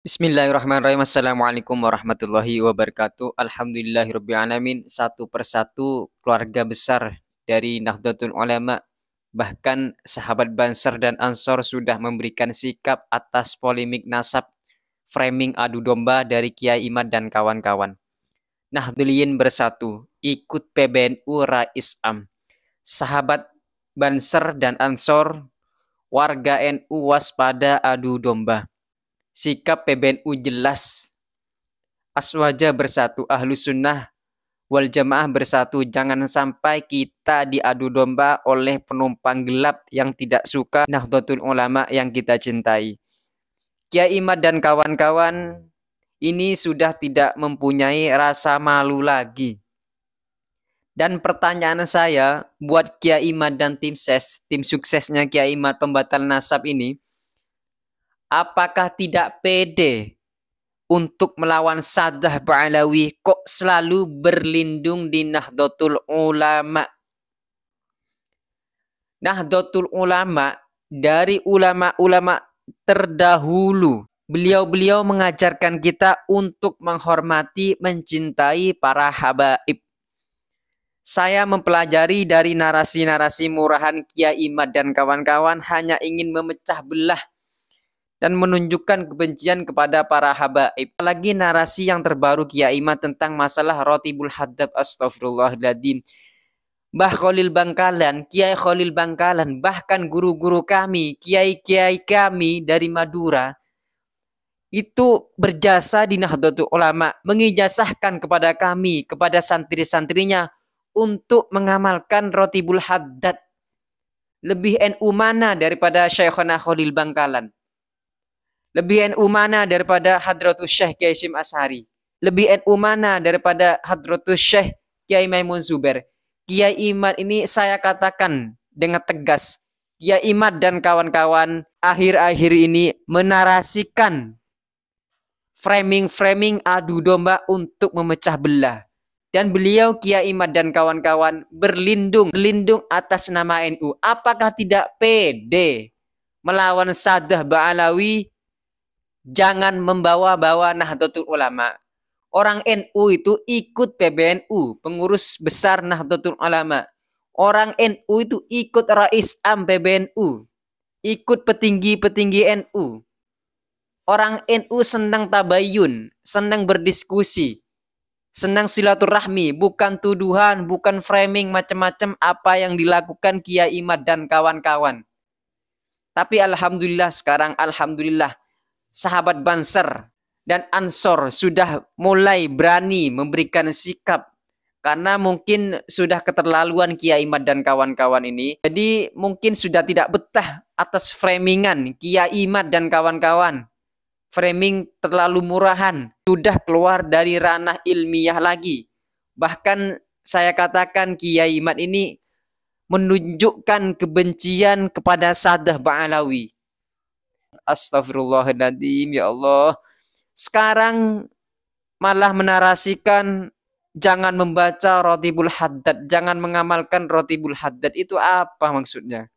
Bismillahirrahmanirrahim. Assalamualaikum warahmatullahi wabarakatuh. Alhamdulillahirrahmanirrahim. Satu persatu keluarga besar dari Nahdlatul Ulama, bahkan sahabat banser dan Ansor sudah memberikan sikap atas polemik nasab framing adu domba dari Kiai Imad dan kawan-kawan. Nahdliyin bersatu, ikut PBNU Rais Am. Sahabat banser dan Ansor, warga NU waspada adu domba sikap PBNU jelas. Aswaja bersatu, ahlu sunnah wal jamaah bersatu. Jangan sampai kita diadu domba oleh penumpang gelap yang tidak suka Nahdlatul Ulama yang kita cintai. Kiai Imad dan kawan-kawan ini sudah tidak mempunyai rasa malu lagi. Dan pertanyaan saya buat Kiai Imad dan tim ses, tim suksesnya Kiai Imad pembatal nasab ini, Apakah tidak pede untuk melawan Sadah Ba'alawi kok selalu berlindung di Nahdlatul Ulama? Nahdlatul Ulama dari ulama-ulama terdahulu. Beliau-beliau mengajarkan kita untuk menghormati, mencintai para habaib. Saya mempelajari dari narasi-narasi murahan Kiai Imad dan kawan-kawan hanya ingin memecah belah dan menunjukkan kebencian kepada para habaib. Lagi narasi yang terbaru Kiai Ima tentang masalah Rotibul Haddab Astagfirullahaladzim. Bah Khalil Bangkalan, Kiai Khalil Bangkalan, bahkan guru-guru kami, Kiai-Kiai kami dari Madura, itu berjasa di Nahdlatul Ulama, mengijasahkan kepada kami, kepada santri-santrinya, untuk mengamalkan Rotibul Haddad. Lebih NU mana daripada Syekhona Khalil Bangkalan? Lebih NU mana daripada Hadratus Syekh Kiai Syim Ashari? Lebih NU mana daripada Hadratus Syekh Kiai Maimun Zuber? Kiai Imad ini saya katakan dengan tegas. Kiai Imad dan kawan-kawan akhir-akhir ini menarasikan framing-framing adu domba untuk memecah belah. Dan beliau Kiai Imad dan kawan-kawan berlindung, berlindung atas nama NU. Apakah tidak pede melawan Sadah Ba'alawi jangan membawa-bawa Nahdlatul Ulama. Orang NU itu ikut PBNU, pengurus besar Nahdlatul Ulama. Orang NU itu ikut Rais Am PBNU, ikut petinggi-petinggi NU. Orang NU senang tabayun, senang berdiskusi, senang silaturahmi, bukan tuduhan, bukan framing macam-macam apa yang dilakukan Kiai Imad dan kawan-kawan. Tapi alhamdulillah sekarang alhamdulillah sahabat Banser dan Ansor sudah mulai berani memberikan sikap karena mungkin sudah keterlaluan Kiai Imad dan kawan-kawan ini. Jadi mungkin sudah tidak betah atas framingan Kiai Imad dan kawan-kawan. Framing terlalu murahan, sudah keluar dari ranah ilmiah lagi. Bahkan saya katakan Kiai Imad ini menunjukkan kebencian kepada Sadah Ba'alawi. Astagfirullahaladzim ya Allah. Sekarang malah menarasikan jangan membaca rotibul haddad, jangan mengamalkan rotibul haddad. Itu apa maksudnya?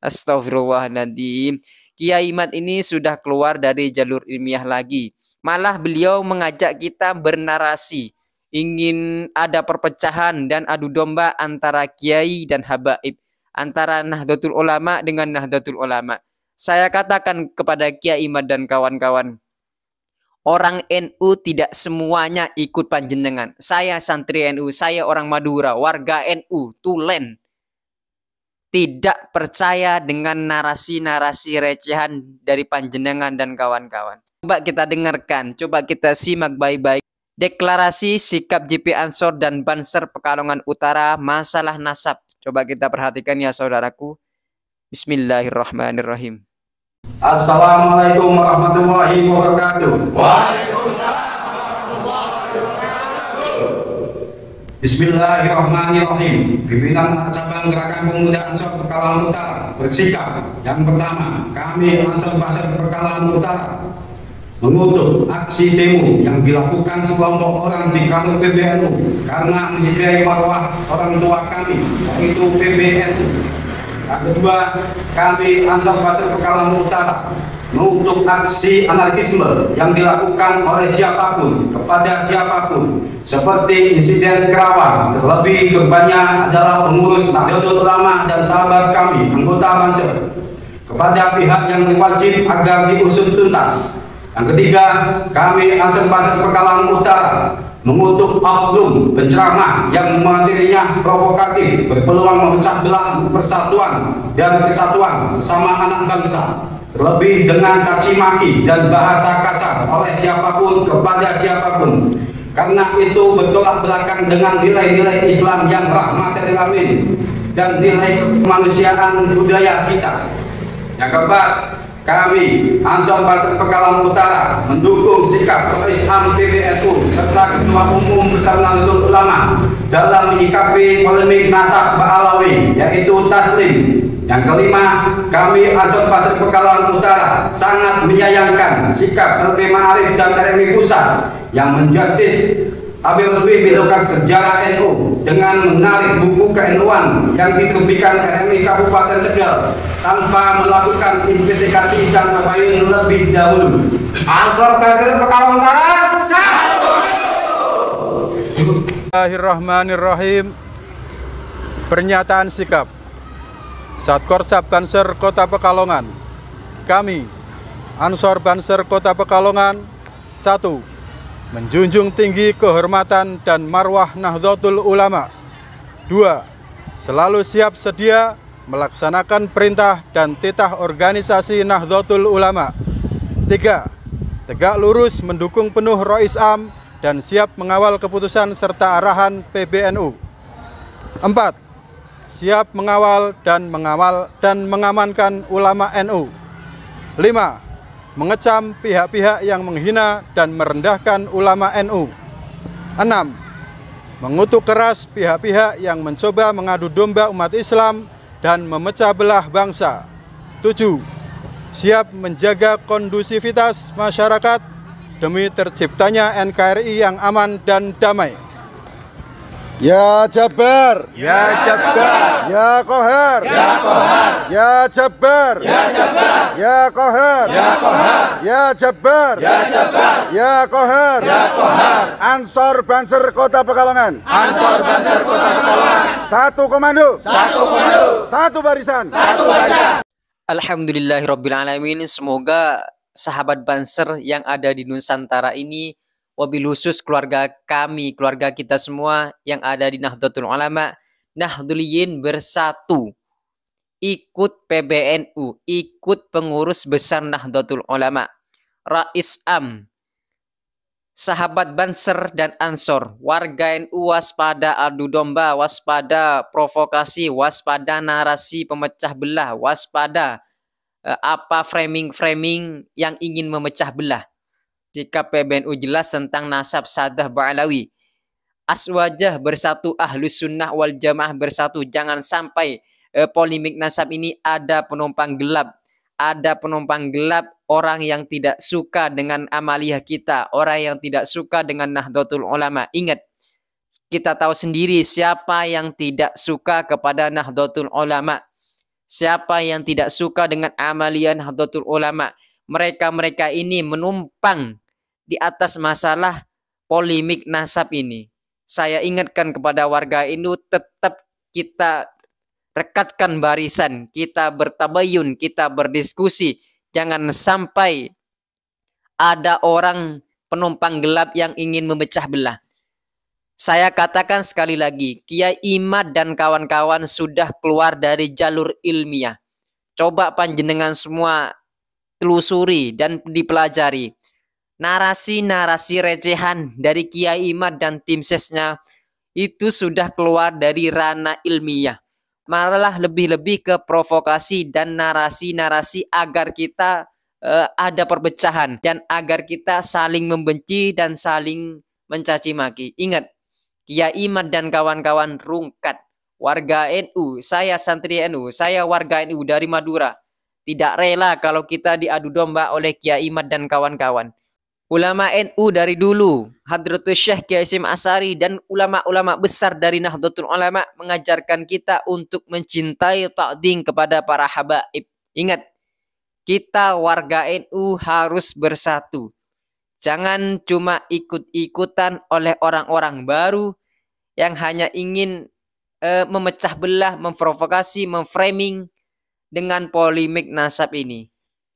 Astagfirullahaladzim. Kiai Mat ini sudah keluar dari jalur ilmiah lagi. Malah beliau mengajak kita bernarasi. Ingin ada perpecahan dan adu domba antara kiai dan habaib. Antara Nahdlatul Ulama dengan Nahdlatul Ulama. Saya katakan kepada Kiai Imad dan kawan-kawan, orang NU tidak semuanya ikut panjenengan. Saya santri NU, saya orang Madura, warga NU, tulen. Tidak percaya dengan narasi-narasi recehan dari panjenengan dan kawan-kawan. Coba kita dengarkan, coba kita simak baik-baik. Deklarasi sikap JP Ansor dan Banser Pekalongan Utara masalah nasab. Coba kita perhatikan ya saudaraku. Bismillahirrahmanirrahim. Assalamualaikum warahmatullahi wabarakatuh. Bismillahirrahmanirrahim. Pimpinan cabang Gerakan Pemuda Ansor Pekalongan Utara bersikap yang pertama, kami Ansor Pasar Pekalongan Utara mengutuk aksi demo yang dilakukan sekelompok orang di kantor PBNU karena menjadi marwah orang tua kami yaitu PBNU kedua, kami antar batik Pekalongan Utara untuk aksi anarkisme yang dilakukan oleh siapapun kepada siapapun seperti insiden Kerawang terlebih korbannya adalah pengurus Nahdlatul Ulama dan sahabat kami anggota Banser kepada pihak yang wajib agar diusut tuntas yang ketiga kami asal Pasar Pekalongan Utara mengutuk oknum penceramah yang materinya provokatif berpeluang memecah belah persatuan dan kesatuan sesama anak bangsa lebih dengan caci maki dan bahasa kasar oleh siapapun kepada siapapun karena itu bertolak belakang dengan nilai-nilai Islam yang rahmatil alamin dan nilai kemanusiaan budaya kita yang keempat kami, Ansor Pekalongan Utara, mendukung sikap Islam PBNU serta Ketua Umum Bersama Nahdlatul Ulama dalam menyikapi polemik nasab Ba'alawi, yaitu Taslim. Yang kelima, kami Ansor Pasir Pekalongan Utara sangat menyayangkan sikap LP Ma'arif dan RMI Pusat yang menjustis Habib Lutfi melakukan sejarah NU dengan menarik buku keinuan yang diterbitkan RMI Kabupaten Tegal tanpa melakukan investigasi dan tabayun lebih dahulu. Ansor Tazir Pekalongan Utara satu. Bismillahirrahmanirrahim. Pernyataan sikap Satkorcap Banser Kota Pekalongan. Kami Ansor Banser Kota Pekalongan 1 menjunjung tinggi kehormatan dan marwah Nahdlatul Ulama. 2. Selalu siap sedia melaksanakan perintah dan titah organisasi Nahdlatul Ulama. 3. Tegak lurus mendukung penuh Rois Am dan siap mengawal keputusan serta arahan PBNU. 4. Siap mengawal dan mengawal dan mengamankan ulama NU. 5 mengecam pihak-pihak yang menghina dan merendahkan ulama NU. 6. Mengutuk keras pihak-pihak yang mencoba mengadu domba umat Islam dan memecah belah bangsa. 7. Siap menjaga kondusivitas masyarakat demi terciptanya NKRI yang aman dan damai. Ya Jabar, Ya Jabar, Ya Kohar, Ya Kohar, Ya Jabar, Ya Jabar, Ya Kohar, Ya Kohar, Ya Jabar, Ya Jabar, Ya Kohar, Ya Kohar, Ansor Banser Kota Pekalongan Ansor Banser Kota Pekalongan Satu komando Satu komando Satu barisan Satu barisan Alhamdulillahirobbilalamin. semoga sahabat Banser yang ada di Nusantara ini wabil khusus keluarga kami, keluarga kita semua yang ada di Nahdlatul Ulama, Nahdliyin bersatu. Ikut PBNU, ikut pengurus besar Nahdlatul Ulama, Rais Am, sahabat Banser dan Ansor, warga NU waspada adu domba, waspada provokasi, waspada narasi pemecah belah, waspada eh, apa framing-framing yang ingin memecah belah jika PBNU jelas tentang nasab Sadah Ba'alawi. Aswajah bersatu ahlu sunnah wal jamaah bersatu. Jangan sampai eh, polemik nasab ini ada penumpang gelap. Ada penumpang gelap orang yang tidak suka dengan amaliyah kita. Orang yang tidak suka dengan Nahdlatul Ulama. Ingat, kita tahu sendiri siapa yang tidak suka kepada Nahdlatul Ulama. Siapa yang tidak suka dengan amalian Nahdlatul Ulama. Mereka-mereka ini menumpang di atas masalah polemik nasab ini. Saya ingatkan kepada warga Indo tetap kita rekatkan barisan, kita bertabayun, kita berdiskusi. Jangan sampai ada orang penumpang gelap yang ingin memecah belah. Saya katakan sekali lagi, Kiai Imad dan kawan-kawan sudah keluar dari jalur ilmiah. Coba panjenengan semua telusuri dan dipelajari narasi-narasi recehan dari Kiai Imad dan tim sesnya itu sudah keluar dari ranah ilmiah. Malah lebih-lebih ke provokasi dan narasi-narasi agar kita uh, ada perpecahan dan agar kita saling membenci dan saling mencaci maki. Ingat, Kiai Imad dan kawan-kawan rungkat warga NU, saya santri NU, saya warga NU dari Madura. Tidak rela kalau kita diadu domba oleh Kiai Imad dan kawan-kawan ulama NU dari dulu, Hadratus Syekh Kiai Asari dan ulama-ulama besar dari Nahdlatul Ulama mengajarkan kita untuk mencintai takding kepada para habaib. Ingat, kita warga NU harus bersatu. Jangan cuma ikut-ikutan oleh orang-orang baru yang hanya ingin uh, memecah belah, memprovokasi, memframing dengan polemik nasab ini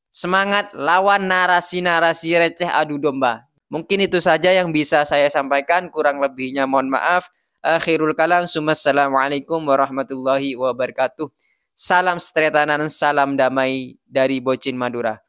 semangat lawan narasi-narasi receh adu domba. Mungkin itu saja yang bisa saya sampaikan, kurang lebihnya mohon maaf. Akhirul kalam, Assalamualaikum warahmatullahi wabarakatuh. Salam setretanan, salam damai dari Bocin Madura.